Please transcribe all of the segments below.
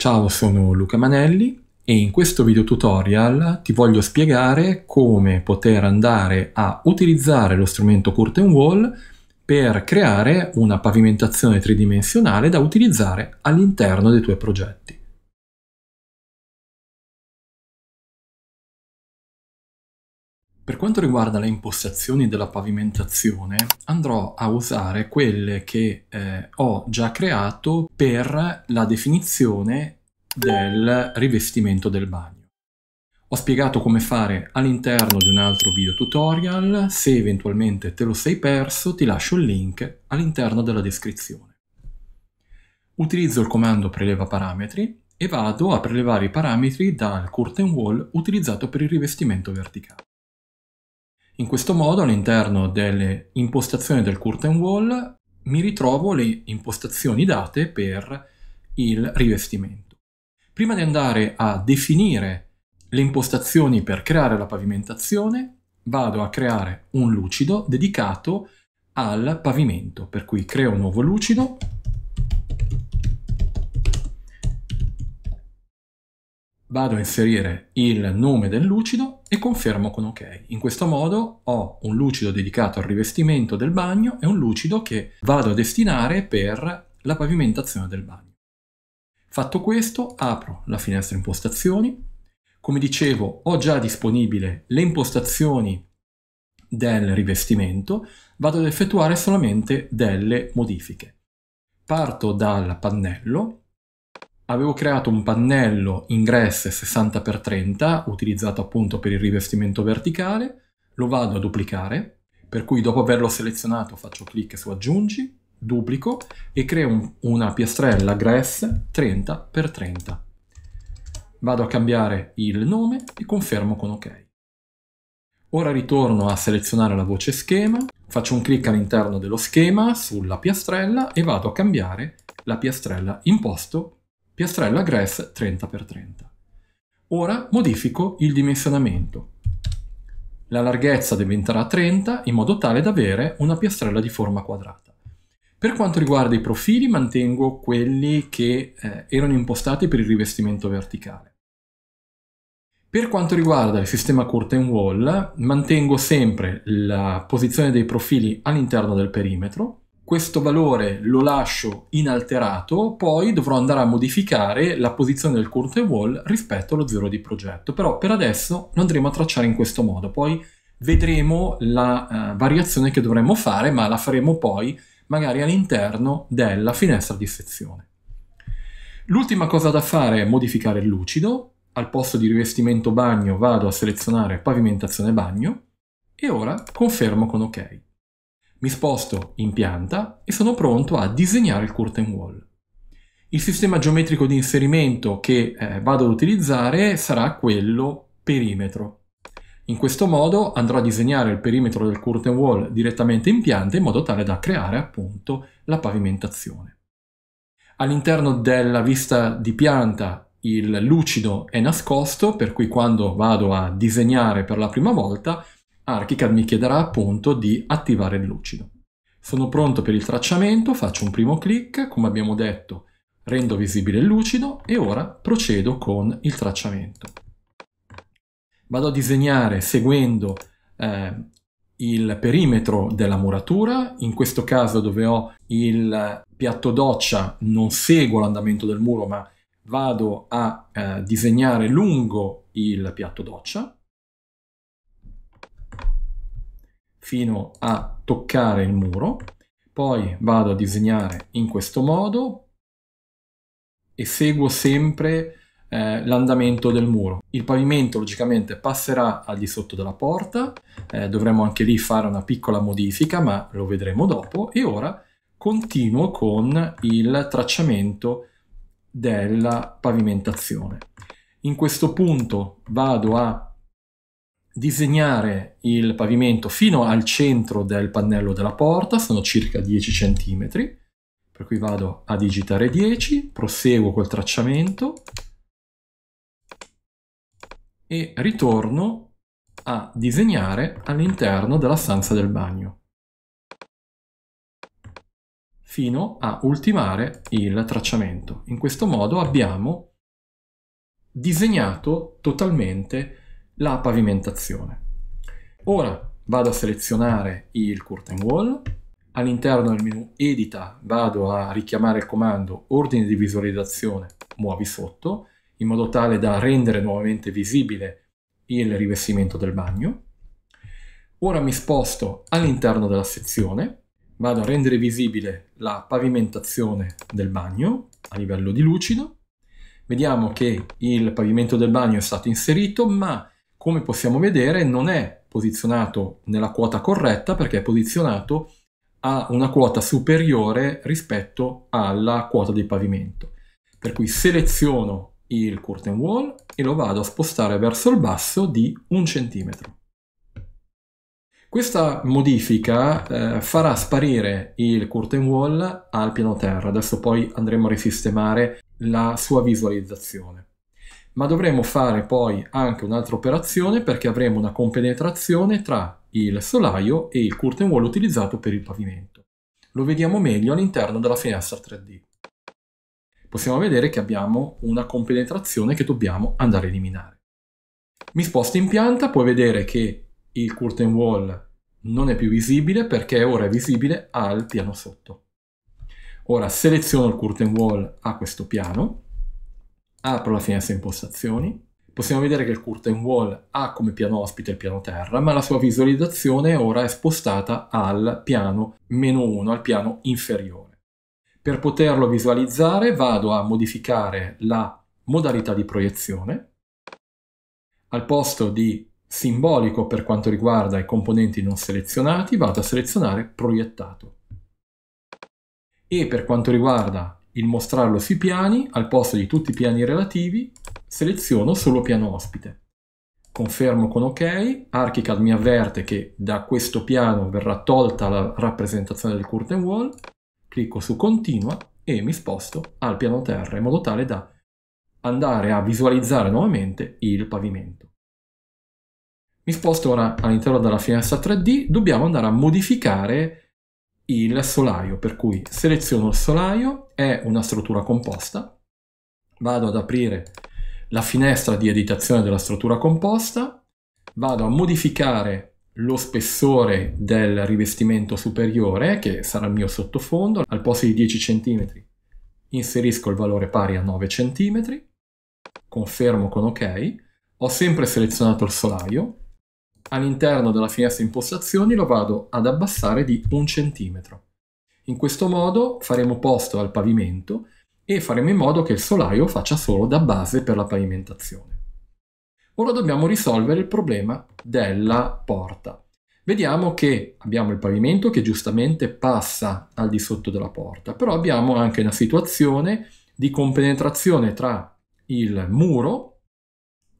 Ciao, sono Luca Manelli e in questo video tutorial ti voglio spiegare come poter andare a utilizzare lo strumento Curtain Wall per creare una pavimentazione tridimensionale da utilizzare all'interno dei tuoi progetti. Per quanto riguarda le impostazioni della pavimentazione, andrò a usare quelle che eh, ho già creato per la definizione del rivestimento del bagno. Ho spiegato come fare all'interno di un altro video tutorial, se eventualmente te lo sei perso ti lascio il link all'interno della descrizione. Utilizzo il comando preleva parametri e vado a prelevare i parametri dal curtain wall utilizzato per il rivestimento verticale. In questo modo all'interno delle impostazioni del curtain wall mi ritrovo le impostazioni date per il rivestimento. Prima di andare a definire le impostazioni per creare la pavimentazione, vado a creare un lucido dedicato al pavimento, per cui creo un nuovo lucido vado a inserire il nome del lucido e confermo con ok. In questo modo ho un lucido dedicato al rivestimento del bagno e un lucido che vado a destinare per la pavimentazione del bagno. Fatto questo, apro la finestra impostazioni. Come dicevo, ho già disponibile le impostazioni del rivestimento, vado ad effettuare solamente delle modifiche. Parto dal pannello avevo creato un pannello ingress 60x30 utilizzato appunto per il rivestimento verticale, lo vado a duplicare, per cui dopo averlo selezionato faccio clic su aggiungi, duplico e creo un, una piastrella grass 30x30. Vado a cambiare il nome e confermo con ok. Ora ritorno a selezionare la voce schema, faccio un clic all'interno dello schema sulla piastrella e vado a cambiare la piastrella imposto piastrella grass 30x30. Ora modifico il dimensionamento. La larghezza diventerà 30 in modo tale da avere una piastrella di forma quadrata. Per quanto riguarda i profili mantengo quelli che eh, erano impostati per il rivestimento verticale. Per quanto riguarda il sistema curtain wall, mantengo sempre la posizione dei profili all'interno del perimetro, questo valore lo lascio inalterato, poi dovrò andare a modificare la posizione del curtain wall rispetto allo zero di progetto. Però per adesso lo andremo a tracciare in questo modo, poi vedremo la uh, variazione che dovremmo fare, ma la faremo poi magari all'interno della finestra di sezione. L'ultima cosa da fare è modificare il lucido. Al posto di rivestimento bagno vado a selezionare pavimentazione bagno e ora confermo con ok. Mi sposto in pianta e sono pronto a disegnare il curtain wall. Il sistema geometrico di inserimento che eh, vado ad utilizzare sarà quello perimetro. In questo modo andrò a disegnare il perimetro del curtain wall direttamente in pianta in modo tale da creare appunto la pavimentazione. All'interno della vista di pianta il lucido è nascosto, per cui quando vado a disegnare per la prima volta ArchiCAD mi chiederà appunto di attivare il lucido. Sono pronto per il tracciamento, faccio un primo clic, come abbiamo detto rendo visibile il lucido e ora procedo con il tracciamento. Vado a disegnare seguendo eh, il perimetro della muratura, in questo caso dove ho il piatto doccia non seguo l'andamento del muro ma vado a eh, disegnare lungo il piatto doccia fino a toccare il muro, poi vado a disegnare in questo modo e seguo sempre eh, l'andamento del muro. Il pavimento logicamente passerà al di sotto della porta, eh, dovremo anche lì fare una piccola modifica ma lo vedremo dopo e ora continuo con il tracciamento della pavimentazione. In questo punto vado a disegnare il pavimento fino al centro del pannello della porta, sono circa 10 cm, per cui vado a digitare 10, proseguo col tracciamento e ritorno a disegnare all'interno della stanza del bagno fino a ultimare il tracciamento. In questo modo abbiamo disegnato totalmente la pavimentazione. Ora vado a selezionare il curtain wall, all'interno del menu edita vado a richiamare il comando ordine di visualizzazione muovi sotto in modo tale da rendere nuovamente visibile il rivestimento del bagno. Ora mi sposto all'interno della sezione, vado a rendere visibile la pavimentazione del bagno a livello di lucido. Vediamo che il pavimento del bagno è stato inserito, ma come possiamo vedere non è posizionato nella quota corretta perché è posizionato a una quota superiore rispetto alla quota di pavimento. Per cui seleziono il curtain wall e lo vado a spostare verso il basso di un centimetro. Questa modifica eh, farà sparire il curtain wall al piano terra, adesso poi andremo a risistemare la sua visualizzazione ma dovremo fare poi anche un'altra operazione perché avremo una compenetrazione tra il solaio e il curtain wall utilizzato per il pavimento. Lo vediamo meglio all'interno della finestra 3D. Possiamo vedere che abbiamo una compenetrazione che dobbiamo andare a eliminare. Mi sposto in pianta, puoi vedere che il curtain wall non è più visibile perché ora è visibile al piano sotto. Ora seleziono il curtain wall a questo piano Apro la finestra impostazioni, possiamo vedere che il curtain wall ha come piano ospite il piano terra, ma la sua visualizzazione ora è spostata al piano meno 1, al piano inferiore. Per poterlo visualizzare vado a modificare la modalità di proiezione. Al posto di simbolico per quanto riguarda i componenti non selezionati vado a selezionare proiettato. E per quanto riguarda il mostrarlo sui piani, al posto di tutti i piani relativi, seleziono solo piano ospite. Confermo con OK, Archicad mi avverte che da questo piano verrà tolta la rappresentazione del curtain wall, clicco su continua e mi sposto al piano terra in modo tale da andare a visualizzare nuovamente il pavimento. Mi sposto ora all'interno della finestra 3D, dobbiamo andare a modificare il solaio, per cui seleziono il solaio, è una struttura composta, vado ad aprire la finestra di editazione della struttura composta, vado a modificare lo spessore del rivestimento superiore, che sarà il mio sottofondo, al posto di 10 cm inserisco il valore pari a 9 cm, confermo con ok, ho sempre selezionato il solaio, all'interno della finestra impostazioni lo vado ad abbassare di un centimetro. In questo modo faremo posto al pavimento e faremo in modo che il solaio faccia solo da base per la pavimentazione. Ora dobbiamo risolvere il problema della porta. Vediamo che abbiamo il pavimento che giustamente passa al di sotto della porta, però abbiamo anche una situazione di compenetrazione tra il muro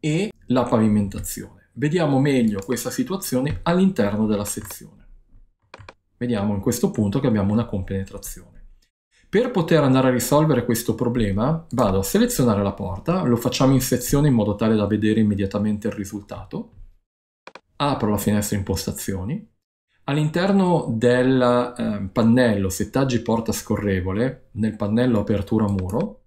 e la pavimentazione. Vediamo meglio questa situazione all'interno della sezione. Vediamo in questo punto che abbiamo una compenetrazione. Per poter andare a risolvere questo problema vado a selezionare la porta, lo facciamo in sezione in modo tale da vedere immediatamente il risultato, apro la finestra impostazioni, all'interno del eh, pannello settaggi porta scorrevole, nel pannello apertura muro,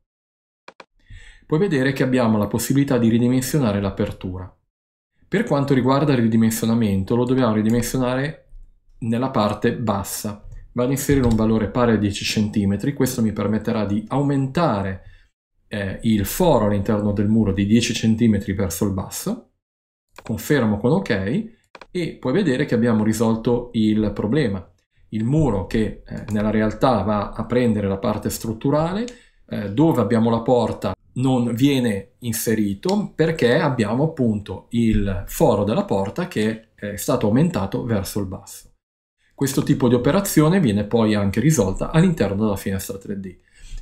puoi vedere che abbiamo la possibilità di ridimensionare l'apertura. Per quanto riguarda il ridimensionamento, lo dobbiamo ridimensionare nella parte bassa. Vado ad inserire un valore pari a 10 cm, questo mi permetterà di aumentare eh, il foro all'interno del muro di 10 cm verso il basso. Confermo con ok e puoi vedere che abbiamo risolto il problema. Il muro che eh, nella realtà va a prendere la parte strutturale, eh, dove abbiamo la porta non viene inserito perché abbiamo appunto il foro della porta che è stato aumentato verso il basso. Questo tipo di operazione viene poi anche risolta all'interno della finestra 3D.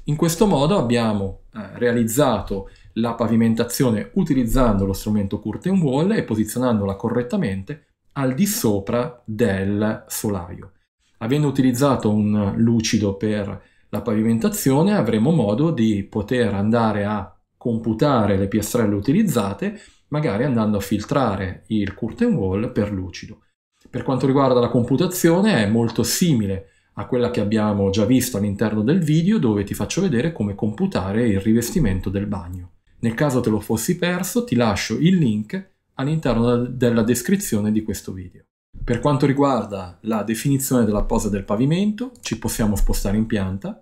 In questo modo abbiamo eh, realizzato la pavimentazione utilizzando lo strumento curtain wall e posizionandola correttamente al di sopra del solaio. Avendo utilizzato un lucido per la pavimentazione avremo modo di poter andare a computare le piastrelle utilizzate, magari andando a filtrare il curtain wall per lucido. Per quanto riguarda la computazione è molto simile a quella che abbiamo già visto all'interno del video dove ti faccio vedere come computare il rivestimento del bagno. Nel caso te lo fossi perso ti lascio il link all'interno della descrizione di questo video. Per quanto riguarda la definizione della posa del pavimento, ci possiamo spostare in pianta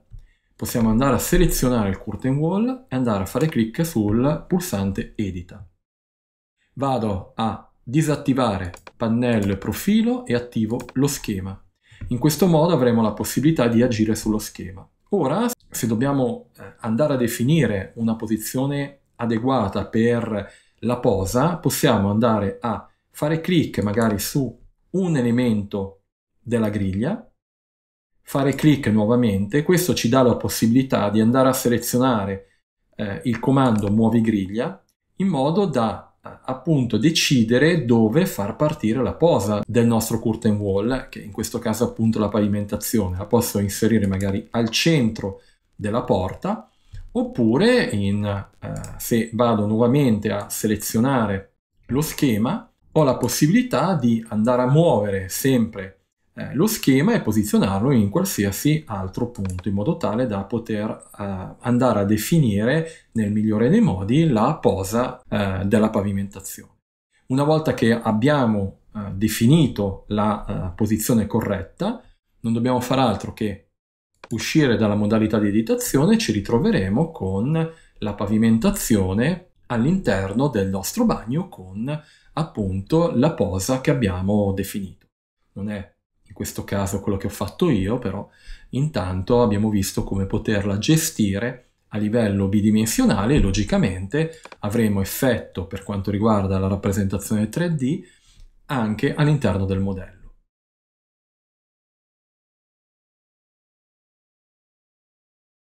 possiamo andare a selezionare il curtain wall e andare a fare clic sul pulsante edita. Vado a disattivare pannello e profilo e attivo lo schema. In questo modo avremo la possibilità di agire sullo schema. Ora, se dobbiamo eh, andare a definire una posizione adeguata per la posa, possiamo andare a fare clic magari su un elemento della griglia fare clic nuovamente, questo ci dà la possibilità di andare a selezionare eh, il comando muovi griglia in modo da eh, appunto decidere dove far partire la posa del nostro curtain wall, che in questo caso appunto la pavimentazione. La posso inserire magari al centro della porta, oppure in, eh, se vado nuovamente a selezionare lo schema, ho la possibilità di andare a muovere sempre eh, lo schema e posizionarlo in qualsiasi altro punto in modo tale da poter eh, andare a definire nel migliore dei modi la posa eh, della pavimentazione. Una volta che abbiamo eh, definito la eh, posizione corretta, non dobbiamo fare altro che uscire dalla modalità di editazione e ci ritroveremo con la pavimentazione all'interno del nostro bagno con appunto la posa che abbiamo definito. Non è in questo caso quello che ho fatto io, però intanto abbiamo visto come poterla gestire a livello bidimensionale e logicamente avremo effetto per quanto riguarda la rappresentazione 3D anche all'interno del modello.